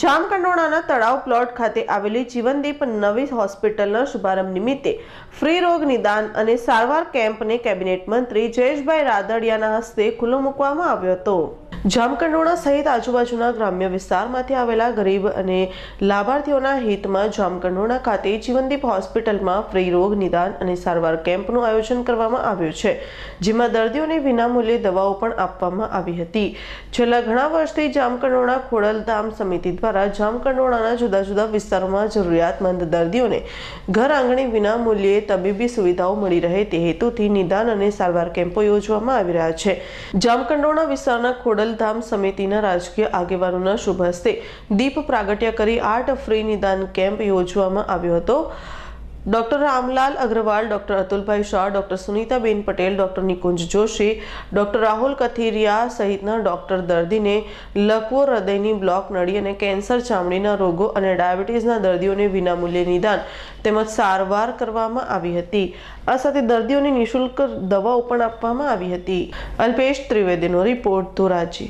જામકંડોળાના તળાવ પ્લોટ ખાતે આવેલી જીવનદીપ નવી હોસ્પિટલના શુભારંભ નિમિત્તે ફ્રી રોગ નિદાન અને સારવાર કેમ્પને કેબિનેટ મંત્રી જયેશભાઈ રાદડિયાના હસ્તે ખુલ્લો મૂકવામાં આવ્યો હતો જામકંડોળા સહિત આજુબાજુના ગ્રામ્ય વિસ્તારમાંથી આવેલા ગરીબ અને લાભાર્થીઓના હિતમાં જામકંડોળા ખાતે જીવનદીપ હોસ્પિટલમાં ફ્રી રોગ નિદાન અને સારવાર કેમ્પનું આયોજન કરવામાં આવ્યું છે જેમાં દર્દીઓને વિનામૂલ્યે દવાઓ પણ આપવામાં આવી હતી છેલ્લા ઘણા વર્ષથી જામકંડોળા ખોડલધામ સમિતિ દ્વારા જામકંડોળાના જુદા જુદા વિસ્તારોમાં જરૂરિયાતમંદ દર્દીઓને ઘર આંગણે વિનામૂલ્યે તબીબી સુવિધાઓ મળી રહે તે હેતુથી નિદાન અને સારવાર કેમ્પો યોજવામાં આવી રહ્યા છે જામકંડોળા વિસ્તારના ખોડલ ખોડલધામ સમિતિના રાજકીય આગેવાનોના શુભ હસ્તે દીપ પ્રાગટ્ય કરી આર્ટ ફ્રી નિદાન કેમ્પ યોજવામાં આવ્યો હતો doctor Ramlal Agrawal doctor Atulbhai Shah doctor Sunitaben Patel doctor Nikunj Joshi doctor Rahul Kathiriya સહિતના ડોક્ટર દર્દીને લકવો હૃદયની બ્લોક નળી અને કેન્સર ચામડીના રોગો અને ડાયાબિટીસના દર્દીઓને વિનામૂલ્યે નિદાન તેમજ સારવાર કરવામાં આવી હતી આ સાથે દર્દીઓને નિઃશુલ્ક દવાઓ પણ આપવામાં આવી હતી અલ્પેશ ત્રિવેદીનો રિપોર્ટ ધોરાજી